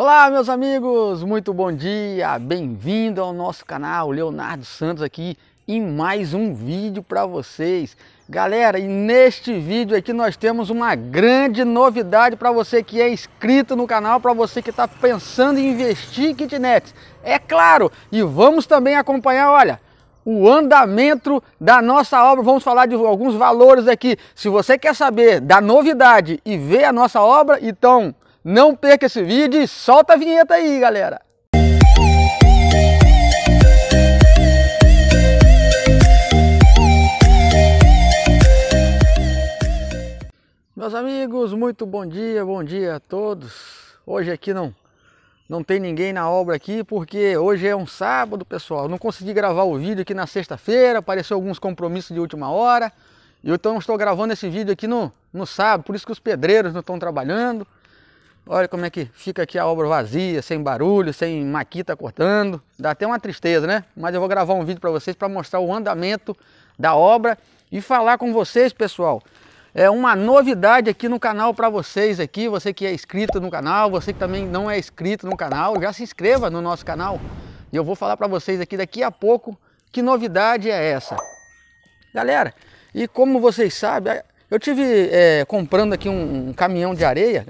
Olá, meus amigos, muito bom dia, bem-vindo ao nosso canal Leonardo Santos aqui em mais um vídeo para vocês. Galera, e neste vídeo aqui nós temos uma grande novidade para você que é inscrito no canal, para você que está pensando em investir em kitnets. É claro, e vamos também acompanhar, olha, o andamento da nossa obra. Vamos falar de alguns valores aqui. Se você quer saber da novidade e ver a nossa obra, então não perca esse vídeo e solta a vinheta aí, galera! Meus amigos, muito bom dia, bom dia a todos. Hoje aqui não não tem ninguém na obra aqui porque hoje é um sábado, pessoal. não consegui gravar o vídeo aqui na sexta-feira, apareceu alguns compromissos de última hora. E então estou gravando esse vídeo aqui no, no sábado, por isso que os pedreiros não estão trabalhando. Olha como é que fica aqui a obra vazia, sem barulho, sem maquita cortando. Dá até uma tristeza, né? Mas eu vou gravar um vídeo para vocês para mostrar o andamento da obra e falar com vocês, pessoal. É uma novidade aqui no canal para vocês aqui, você que é inscrito no canal, você que também não é inscrito no canal, já se inscreva no nosso canal. E eu vou falar para vocês aqui daqui a pouco que novidade é essa. Galera, e como vocês sabem, eu tive é, comprando aqui um, um caminhão de areia,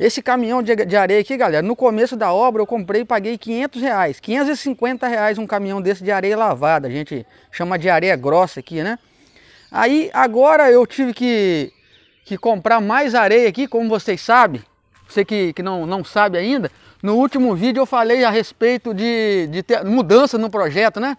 esse caminhão de, de areia aqui, galera, no começo da obra eu comprei e paguei 500 reais. 550 reais um caminhão desse de areia lavada. A gente chama de areia grossa aqui, né? Aí agora eu tive que, que comprar mais areia aqui, como vocês sabem. Você que, que não, não sabe ainda, no último vídeo eu falei a respeito de, de mudança no projeto, né?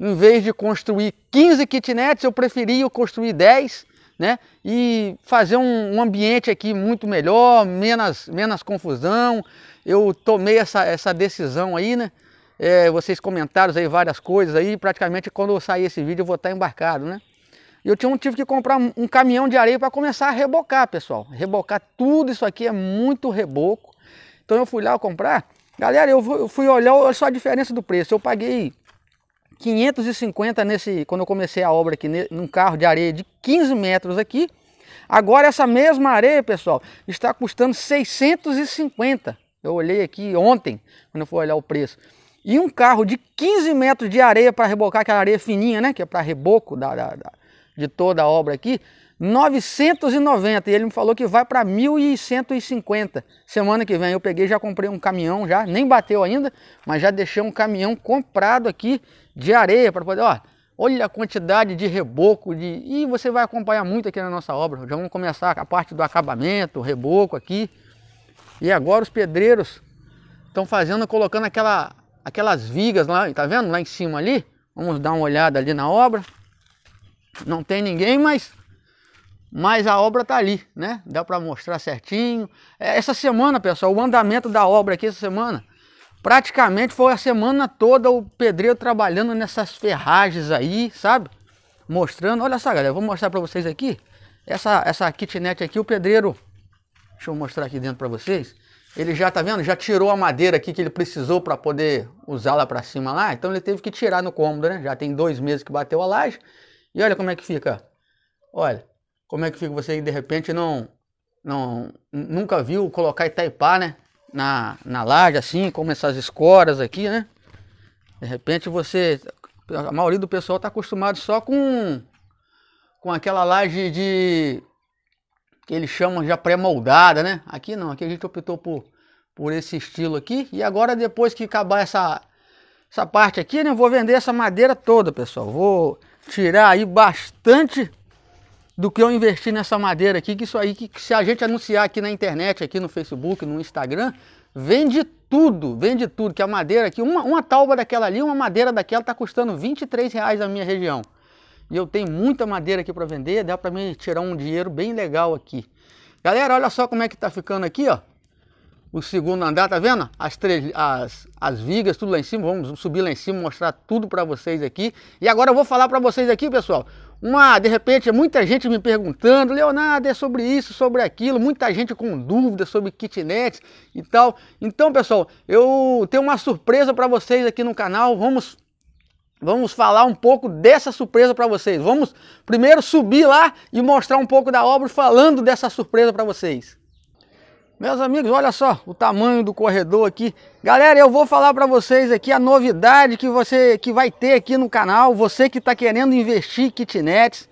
Em vez de construir 15 kitnets, eu preferia construir 10 né? E fazer um, um ambiente aqui muito melhor, menos, menos confusão. Eu tomei essa, essa decisão aí, né? É, vocês comentaram aí várias coisas aí, praticamente quando eu sair esse vídeo eu vou estar embarcado, né? Eu tinha, tive que comprar um caminhão de areia para começar a rebocar, pessoal. Rebocar tudo isso aqui é muito reboco. Então eu fui lá comprar. Galera, eu fui olhar, só a diferença do preço. Eu paguei 550 nesse, quando eu comecei a obra aqui, num carro de areia de 15 metros aqui. Agora essa mesma areia, pessoal, está custando 650. Eu olhei aqui ontem, quando eu fui olhar o preço. E um carro de 15 metros de areia para rebocar, aquela areia fininha, né? Que é para reboco da, da, da, de toda a obra aqui. 990 e ele me falou que vai para 1150. Semana que vem eu peguei, já comprei um caminhão já, nem bateu ainda, mas já deixei um caminhão comprado aqui de areia para poder, ó, olha a quantidade de reboco de e você vai acompanhar muito aqui na nossa obra. Já vamos começar a parte do acabamento, o reboco aqui. E agora os pedreiros estão fazendo, colocando aquela aquelas vigas lá, tá vendo? Lá em cima ali. Vamos dar uma olhada ali na obra. Não tem ninguém, mas mas a obra está ali, né? Dá para mostrar certinho. É, essa semana, pessoal, o andamento da obra aqui essa semana Praticamente foi a semana toda o pedreiro trabalhando nessas ferragens aí, sabe? Mostrando, olha só galera, vou mostrar para vocês aqui. Essa, essa kitnet aqui, o pedreiro, deixa eu mostrar aqui dentro para vocês. Ele já, tá vendo? Já tirou a madeira aqui que ele precisou para poder usá-la para cima lá. Então ele teve que tirar no cômodo, né? Já tem dois meses que bateu a laje. E olha como é que fica. Olha, como é que fica você aí de repente não, não nunca viu colocar taipar, né? na, na laje, assim, como essas escoras aqui, né? De repente você. A maioria do pessoal está acostumado só com, com aquela laje de. que eles chamam já pré-moldada, né? Aqui não, aqui a gente optou por, por esse estilo aqui. E agora, depois que acabar essa, essa parte aqui, né? Eu vou vender essa madeira toda, pessoal. Vou tirar aí bastante do que eu investir nessa madeira aqui, que isso aí, que, se a gente anunciar aqui na internet, aqui no Facebook, no Instagram, vende tudo, vende tudo, que a madeira aqui, uma, uma tauba daquela ali, uma madeira daquela tá custando 23 reais na minha região. E eu tenho muita madeira aqui para vender, dá para mim tirar um dinheiro bem legal aqui. Galera, olha só como é que está ficando aqui, ó. O segundo andar, tá vendo? As, três, as, as vigas, tudo lá em cima. Vamos subir lá em cima, mostrar tudo para vocês aqui. E agora eu vou falar para vocês aqui, pessoal, uma, de repente, muita gente me perguntando, Leonardo, é sobre isso, sobre aquilo, muita gente com dúvidas sobre kitnets e tal. Então, pessoal, eu tenho uma surpresa para vocês aqui no canal. Vamos Vamos falar um pouco dessa surpresa para vocês. Vamos primeiro subir lá e mostrar um pouco da obra falando dessa surpresa para vocês. Meus amigos, olha só o tamanho do corredor aqui. Galera, eu vou falar para vocês aqui a novidade que você que vai ter aqui no canal. Você que está querendo investir em kitnets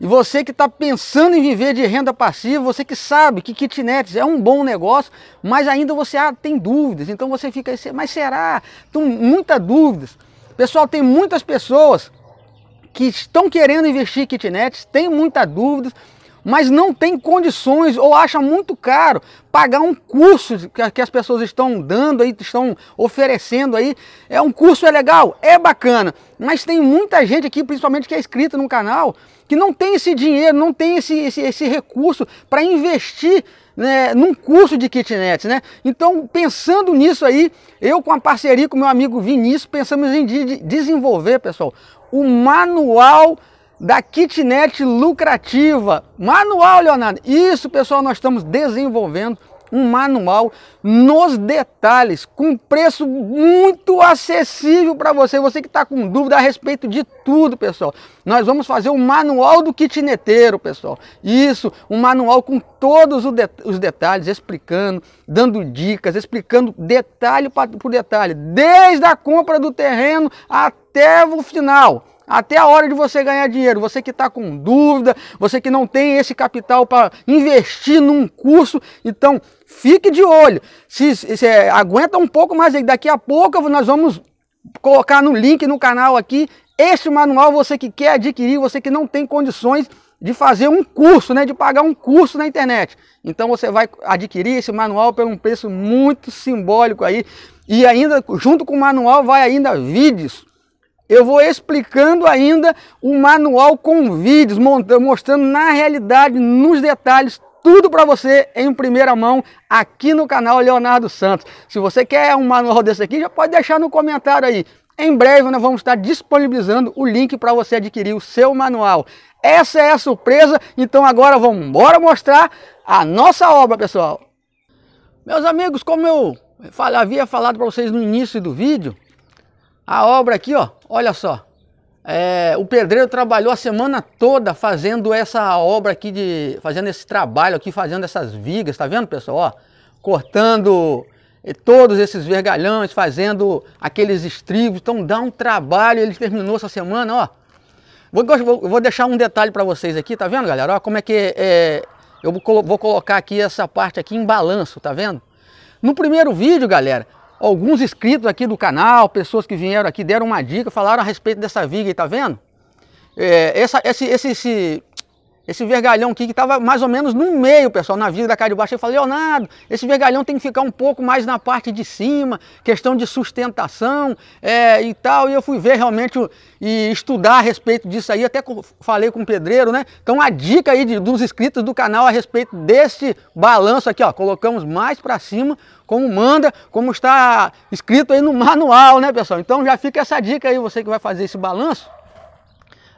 e você que está pensando em viver de renda passiva, você que sabe que kitnets é um bom negócio, mas ainda você ah, tem dúvidas. Então você fica aí, mas será? Tem então, muitas dúvidas. Pessoal, tem muitas pessoas que estão querendo investir em kitnets, tem muita dúvidas mas não tem condições ou acha muito caro pagar um curso que as pessoas estão dando aí, estão oferecendo aí. É um curso é legal, é bacana, mas tem muita gente aqui, principalmente que é inscrita no canal, que não tem esse dinheiro, não tem esse, esse, esse recurso para investir né, num curso de kitnet né? Então, pensando nisso aí, eu com a parceria com meu amigo Vinícius, pensamos em de desenvolver, pessoal, o manual da kitnet lucrativa. Manual, Leonardo. Isso, pessoal, nós estamos desenvolvendo um manual nos detalhes, com preço muito acessível para você. Você que está com dúvida a respeito de tudo, pessoal. Nós vamos fazer o um manual do kitneteiro, pessoal. Isso, um manual com todos os detalhes, explicando, dando dicas, explicando detalhe por detalhe, desde a compra do terreno até o final até a hora de você ganhar dinheiro. Você que está com dúvida, você que não tem esse capital para investir num curso, então fique de olho. Se, se é, aguenta um pouco mais aí, daqui a pouco nós vamos colocar no link no canal aqui este manual. Você que quer adquirir, você que não tem condições de fazer um curso, né, de pagar um curso na internet. Então você vai adquirir esse manual por um preço muito simbólico aí e ainda junto com o manual vai ainda vídeos eu vou explicando ainda o manual com vídeos, mostrando na realidade, nos detalhes, tudo para você em primeira mão aqui no canal Leonardo Santos. Se você quer um manual desse aqui, já pode deixar no comentário aí. Em breve nós vamos estar disponibilizando o link para você adquirir o seu manual. Essa é a surpresa, então agora vamos embora mostrar a nossa obra, pessoal. Meus amigos, como eu havia falado para vocês no início do vídeo, a obra aqui, ó, Olha só, é, o pedreiro trabalhou a semana toda fazendo essa obra aqui, de, fazendo esse trabalho aqui, fazendo essas vigas, tá vendo pessoal? Ó, cortando eh, todos esses vergalhões, fazendo aqueles estribos, então dá um trabalho, ele terminou essa semana, ó. Vou, vou deixar um detalhe para vocês aqui, tá vendo galera? Ó, como é que é, eu vou colocar aqui essa parte aqui em balanço, tá vendo? No primeiro vídeo, galera, alguns inscritos aqui do canal, pessoas que vieram aqui, deram uma dica, falaram a respeito dessa viga aí, tá vendo? É, essa, esse, esse, esse, esse vergalhão aqui que estava mais ou menos no meio, pessoal, na vida da cara de baixo. Eu falei, Leonardo, esse vergalhão tem que ficar um pouco mais na parte de cima, questão de sustentação é, e tal. E eu fui ver realmente e estudar a respeito disso aí, até falei com o pedreiro, né? Então a dica aí de, dos inscritos do canal a respeito deste balanço aqui, ó, colocamos mais para cima, como manda, como está escrito aí no manual, né, pessoal? Então já fica essa dica aí, você que vai fazer esse balanço.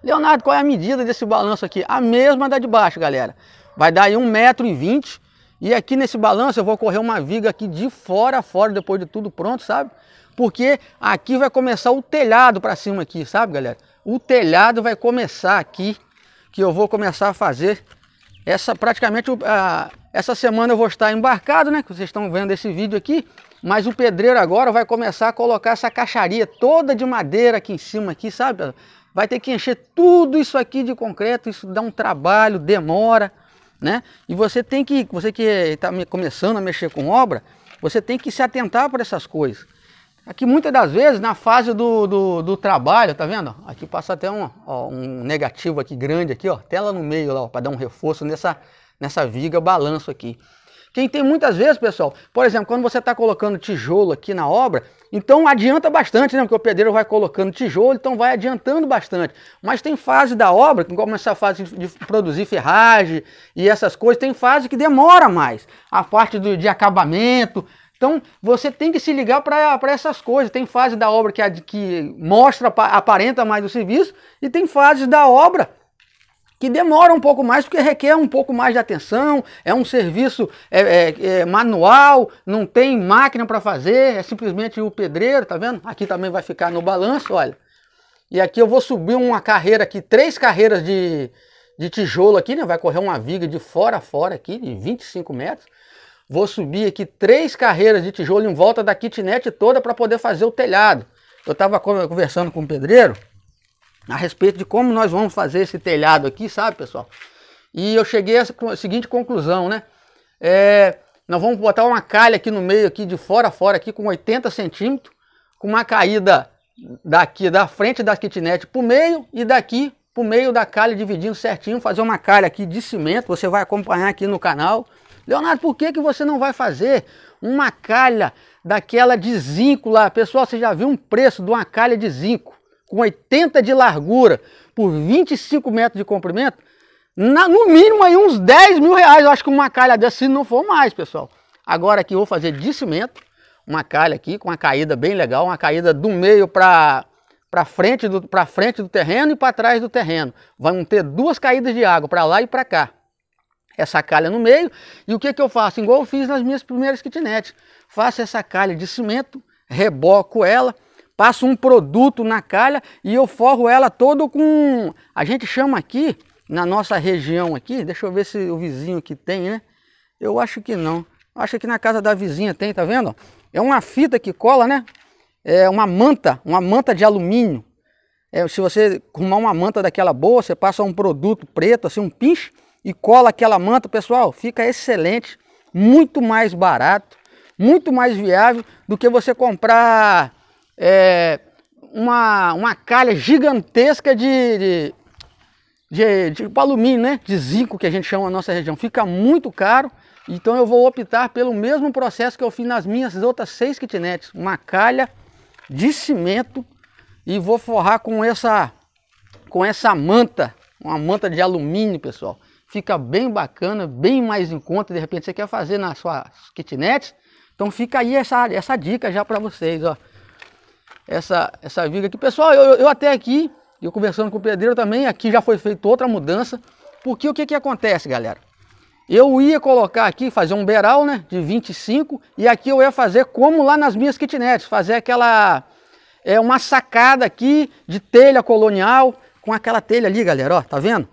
Leonardo, qual é a medida desse balanço aqui? A mesma da de baixo, galera. Vai dar aí 1,20m. E aqui nesse balanço eu vou correr uma viga aqui de fora a fora, depois de tudo pronto, sabe? Porque aqui vai começar o telhado para cima aqui, sabe, galera? O telhado vai começar aqui, que eu vou começar a fazer essa praticamente... essa semana eu vou estar embarcado, né? Que vocês estão vendo esse vídeo aqui. Mas o pedreiro agora vai começar a colocar essa caixaria toda de madeira aqui em cima, aqui, sabe? Vai ter que encher tudo isso aqui de concreto, isso dá um trabalho, demora, né? E você tem que, você que está começando a mexer com obra, você tem que se atentar para essas coisas. Aqui muitas das vezes na fase do, do, do, trabalho, tá vendo? Aqui passa até um, ó, um negativo aqui grande aqui, ó, Tela no meio lá, para dar um reforço nessa, nessa viga balanço aqui. Quem tem muitas vezes, pessoal, por exemplo, quando você está colocando tijolo aqui na obra, então adianta bastante, né? Porque o pedreiro vai colocando tijolo, então vai adiantando bastante. Mas tem fase da obra, como essa fase de produzir ferragem e essas coisas, tem fase que demora mais. A parte do, de acabamento, então você tem que se ligar para essas coisas. Tem fase da obra que, que mostra, aparenta mais o serviço, e tem fases da obra que demora um pouco mais porque requer um pouco mais de atenção, é um serviço é, é, é manual, não tem máquina para fazer, é simplesmente o pedreiro, tá vendo? Aqui também vai ficar no balanço, olha. E aqui eu vou subir uma carreira aqui, três carreiras de, de tijolo aqui, né? Vai correr uma viga de fora a fora aqui, de 25 metros. Vou subir aqui três carreiras de tijolo em volta da kitnet toda para poder fazer o telhado. Eu estava conversando com o pedreiro, a respeito de como nós vamos fazer esse telhado aqui, sabe, pessoal? E eu cheguei à seguinte conclusão, né? É, nós vamos botar uma calha aqui no meio, aqui de fora a fora, aqui com 80 centímetros, com uma caída daqui da frente da kitnet para o meio e daqui para o meio da calha, dividindo certinho, fazer uma calha aqui de cimento, você vai acompanhar aqui no canal. Leonardo, por que, que você não vai fazer uma calha daquela de zinco lá? Pessoal, você já viu um preço de uma calha de zinco? com 80 de largura por 25 metros de comprimento, na, no mínimo aí uns 10 mil reais. Eu acho que uma calha dessa, não for mais, pessoal. Agora aqui eu vou fazer de cimento, uma calha aqui com uma caída bem legal, uma caída do meio para para frente do para frente do terreno e para trás do terreno. Vão ter duas caídas de água para lá e para cá. Essa calha no meio e o que que eu faço? Igual eu fiz nas minhas primeiras kitnets. Faço essa calha de cimento, reboco ela passo um produto na calha e eu forro ela todo com... A gente chama aqui, na nossa região aqui, deixa eu ver se o vizinho aqui tem, né? Eu acho que não. Acho que na casa da vizinha tem, tá vendo? É uma fita que cola, né? É uma manta, uma manta de alumínio. É, se você arrumar uma manta daquela boa, você passa um produto preto, assim, um pinche, e cola aquela manta, pessoal, fica excelente, muito mais barato, muito mais viável do que você comprar é, uma, uma calha gigantesca de, de, de, de, alumínio, né? de zinco que a gente chama na nossa região. Fica muito caro, então eu vou optar pelo mesmo processo que eu fiz nas minhas outras seis kitnets. Uma calha de cimento e vou forrar com essa, com essa manta, uma manta de alumínio, pessoal. Fica bem bacana, bem mais em conta. De repente você quer fazer na sua kitnet, então fica aí essa, essa dica já para vocês, ó essa, essa viga aqui. Pessoal, eu, eu até aqui, eu conversando com o pedreiro também, aqui já foi feita outra mudança, porque o que, que acontece, galera? Eu ia colocar aqui, fazer um beral né, de 25, e aqui eu ia fazer como lá nas minhas kitnets, fazer aquela, é, uma sacada aqui de telha colonial, com aquela telha ali, galera, ó, tá vendo?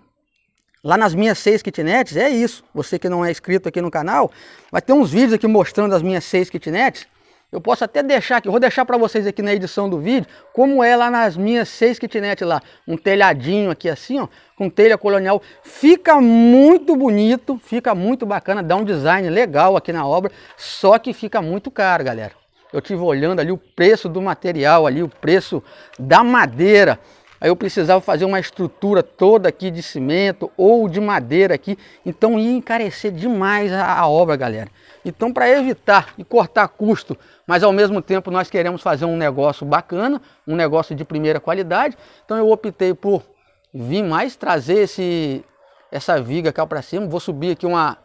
Lá nas minhas seis kitnets, é isso. Você que não é inscrito aqui no canal, vai ter uns vídeos aqui mostrando as minhas seis kitnets, eu posso até deixar aqui, vou deixar para vocês aqui na edição do vídeo, como é lá nas minhas seis kitnet lá. Um telhadinho aqui assim, ó, com telha colonial. Fica muito bonito, fica muito bacana, dá um design legal aqui na obra, só que fica muito caro, galera. Eu tive olhando ali o preço do material ali, o preço da madeira. Aí eu precisava fazer uma estrutura toda aqui de cimento ou de madeira aqui. Então ia encarecer demais a, a obra, galera. Então, para evitar e cortar custo, mas ao mesmo tempo nós queremos fazer um negócio bacana, um negócio de primeira qualidade, então eu optei por vir mais trazer esse, essa viga cá para cima. Vou subir aqui uma,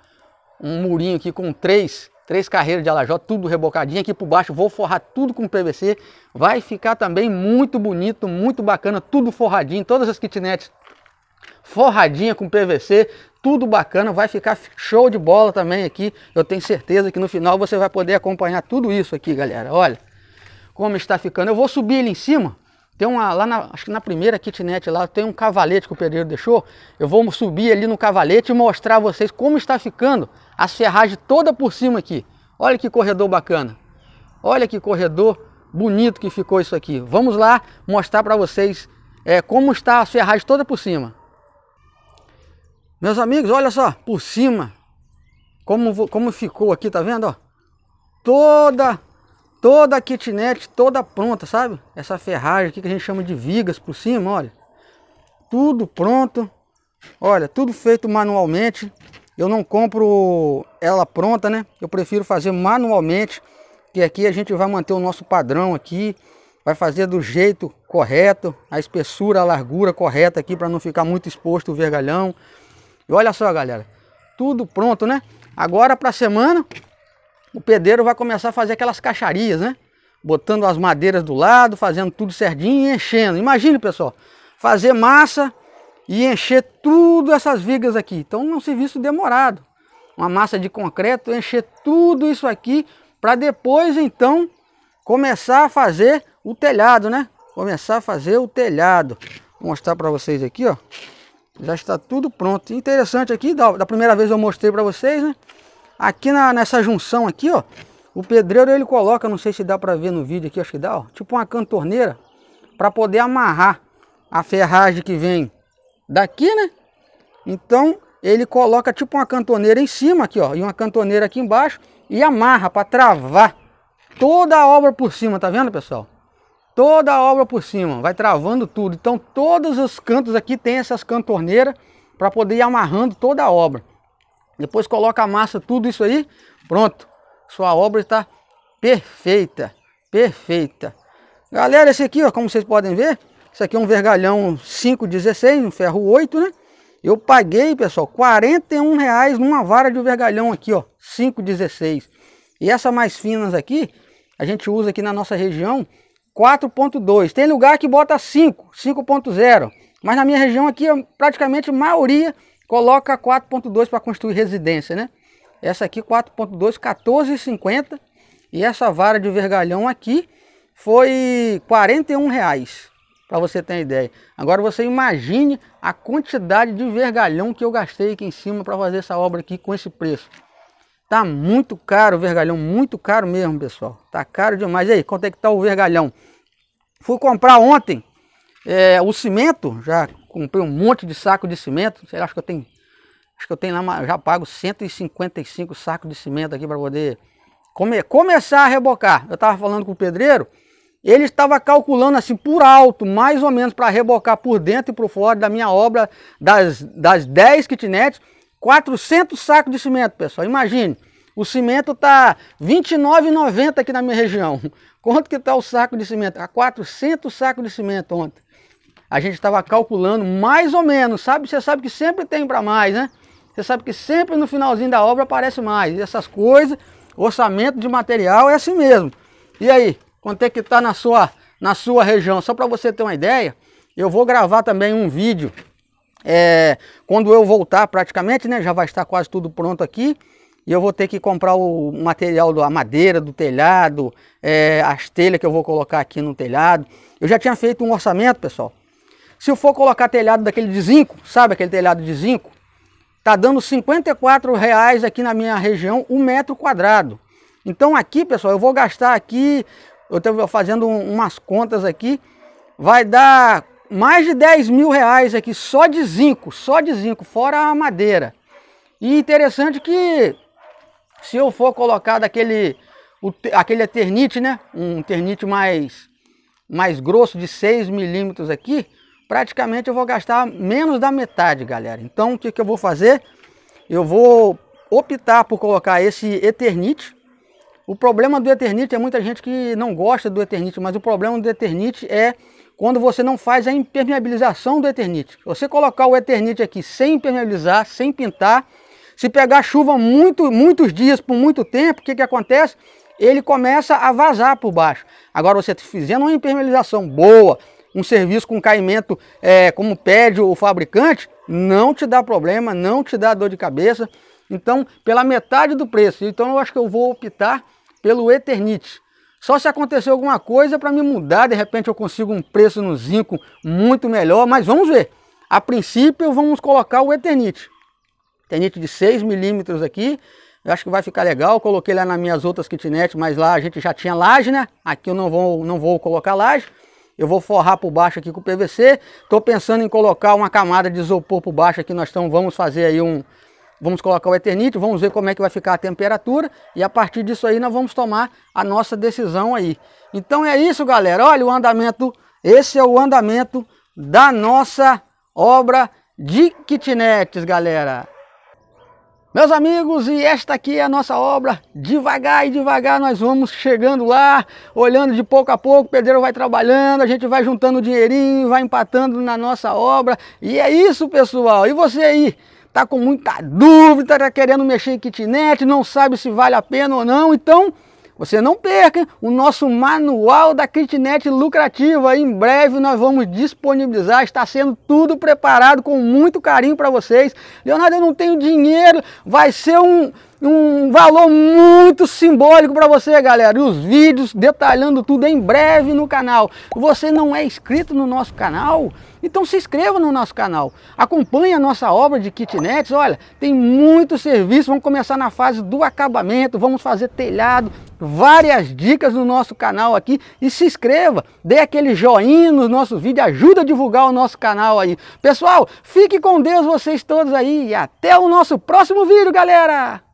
um murinho aqui com três, três carreiras de alajó, tudo rebocadinho aqui por baixo. Vou forrar tudo com PVC. Vai ficar também muito bonito, muito bacana, tudo forradinho. Todas as kitnets forradinha com PVC, tudo bacana, vai ficar show de bola também aqui. Eu tenho certeza que no final você vai poder acompanhar tudo isso aqui, galera. Olha como está ficando. Eu vou subir ali em cima. Tem uma lá na, acho que na primeira kitnet lá tem um cavalete que o pedreiro deixou. Eu vou subir ali no cavalete e mostrar a vocês como está ficando a serragem toda por cima aqui. Olha que corredor bacana. Olha que corredor bonito que ficou isso aqui. Vamos lá mostrar para vocês é, como está a serragem toda por cima. Meus amigos, olha só, por cima, como, como ficou aqui, tá vendo? Ó? Toda, toda a kitnet, toda pronta, sabe? Essa ferragem aqui que a gente chama de vigas por cima, olha. Tudo pronto, olha, tudo feito manualmente. Eu não compro ela pronta, né? Eu prefiro fazer manualmente, que aqui a gente vai manter o nosso padrão aqui, vai fazer do jeito correto, a espessura, a largura correta aqui para não ficar muito exposto o vergalhão. E olha só, galera, tudo pronto, né? Agora para a semana o pedreiro vai começar a fazer aquelas caixarias, né? Botando as madeiras do lado, fazendo tudo certinho e enchendo. Imagine, pessoal, fazer massa e encher tudo essas vigas aqui. Então é um serviço demorado. Uma massa de concreto, encher tudo isso aqui para depois então começar a fazer o telhado, né? Começar a fazer o telhado. Vou mostrar para vocês aqui, ó. Já está tudo pronto. Interessante aqui, da, da primeira vez eu mostrei para vocês, né? Aqui na, nessa junção aqui, ó, o pedreiro ele coloca, não sei se dá para ver no vídeo aqui, acho que dá, ó, tipo uma cantorneira para poder amarrar a ferragem que vem daqui, né? Então ele coloca tipo uma cantoneira em cima aqui, ó, e uma cantoneira aqui embaixo e amarra para travar toda a obra por cima, tá vendo, pessoal? toda a obra por cima, vai travando tudo. Então todos os cantos aqui tem essas cantorneiras para poder ir amarrando toda a obra. Depois coloca a massa, tudo isso aí, pronto. Sua obra está perfeita, perfeita. Galera, esse aqui, ó, como vocês podem ver, isso aqui é um vergalhão 516, um ferro 8, né? Eu paguei, pessoal, 41 reais numa vara de vergalhão aqui, ó, 516. E essa mais finas aqui, a gente usa aqui na nossa região 4.2. Tem lugar que bota 5, 5.0. Mas na minha região aqui, praticamente a maioria coloca 4.2 para construir residência, né? Essa aqui 4.2, 14,50. E essa vara de vergalhão aqui foi 41 reais, para você ter ideia. Agora você imagine a quantidade de vergalhão que eu gastei aqui em cima para fazer essa obra aqui com esse preço. Tá muito caro o vergalhão, muito caro mesmo, pessoal. Tá caro demais. E aí, quanto é que tá o vergalhão? Fui comprar ontem é, o cimento, já comprei um monte de saco de cimento. Sei lá, acho que eu tenho, acho que eu tenho lá, já pago 155 sacos de cimento aqui para poder começar a rebocar. Eu tava falando com o pedreiro, ele estava calculando assim por alto, mais ou menos para rebocar por dentro e por fora da minha obra, das, das 10 kitnets, 400 sacos de cimento, pessoal. Imagine, o cimento está 29,90 aqui na minha região. Quanto que está o saco de cimento? Tá A 400 sacos de cimento ontem. A gente estava calculando mais ou menos, sabe? Você sabe que sempre tem para mais, né? Você sabe que sempre no finalzinho da obra aparece mais. E essas coisas, orçamento de material é assim mesmo. E aí, quanto é que está na sua, na sua região? Só para você ter uma ideia, eu vou gravar também um vídeo é, quando eu voltar praticamente, né, já vai estar quase tudo pronto aqui. E eu vou ter que comprar o material da madeira, do telhado, é, as telhas que eu vou colocar aqui no telhado. Eu já tinha feito um orçamento, pessoal. Se eu for colocar telhado daquele de zinco, sabe aquele telhado de zinco? Tá dando 54 reais aqui na minha região, um metro quadrado. Então aqui, pessoal, eu vou gastar aqui, eu estou fazendo umas contas aqui, vai dar mais de 10 mil reais aqui só de zinco, só de zinco, fora a madeira. E interessante que se eu for colocar daquele o, aquele eternite, né? Um ternite mais, mais grosso de 6 milímetros aqui, praticamente eu vou gastar menos da metade, galera. Então o que, que eu vou fazer? Eu vou optar por colocar esse eternite. O problema do eternite é muita gente que não gosta do eternite, mas o problema do eternite é quando você não faz a impermeabilização do Eternite. Você colocar o Eternite aqui sem impermeabilizar, sem pintar, se pegar chuva muito, muitos dias, por muito tempo, o que, que acontece? Ele começa a vazar por baixo. Agora, você fazendo uma impermeabilização boa, um serviço com caimento é, como pede o fabricante, não te dá problema, não te dá dor de cabeça. Então, pela metade do preço. Então, eu acho que eu vou optar pelo Eternite. Só se acontecer alguma coisa para me mudar, de repente eu consigo um preço no zinco muito melhor, mas vamos ver. A princípio vamos colocar o Eternite. Eternite de 6 milímetros aqui, eu acho que vai ficar legal, coloquei lá nas minhas outras kitnet, mas lá a gente já tinha laje, né? Aqui eu não vou, não vou colocar laje. Eu vou forrar por baixo aqui com PVC. Estou pensando em colocar uma camada de isopor por baixo aqui. Nós tão, vamos fazer aí um, Vamos colocar o eternite, vamos ver como é que vai ficar a temperatura e a partir disso aí nós vamos tomar a nossa decisão aí. Então é isso, galera. Olha o andamento, esse é o andamento da nossa obra de kitnetes, galera. Meus amigos, e esta aqui é a nossa obra. Devagar e devagar nós vamos chegando lá, olhando de pouco a pouco, o pedreiro vai trabalhando, a gente vai juntando dinheirinho, vai empatando na nossa obra. E é isso, pessoal. E você aí? está com muita dúvida, está querendo mexer em kitnet, não sabe se vale a pena ou não, então você não perca o nosso manual da kitnet lucrativa. Em breve nós vamos disponibilizar, está sendo tudo preparado com muito carinho para vocês. Leonardo, eu não tenho dinheiro, vai ser um um valor muito simbólico para você, galera. E os vídeos detalhando tudo em breve no canal. Você não é inscrito no nosso canal? Então se inscreva no nosso canal. Acompanhe a nossa obra de kitnets. Olha, tem muito serviço. Vamos começar na fase do acabamento. Vamos fazer telhado. Várias dicas no nosso canal aqui. E se inscreva. Dê aquele joinha nos nossos vídeos. Ajuda a divulgar o nosso canal aí. Pessoal, fique com Deus vocês todos aí. E até o nosso próximo vídeo, galera.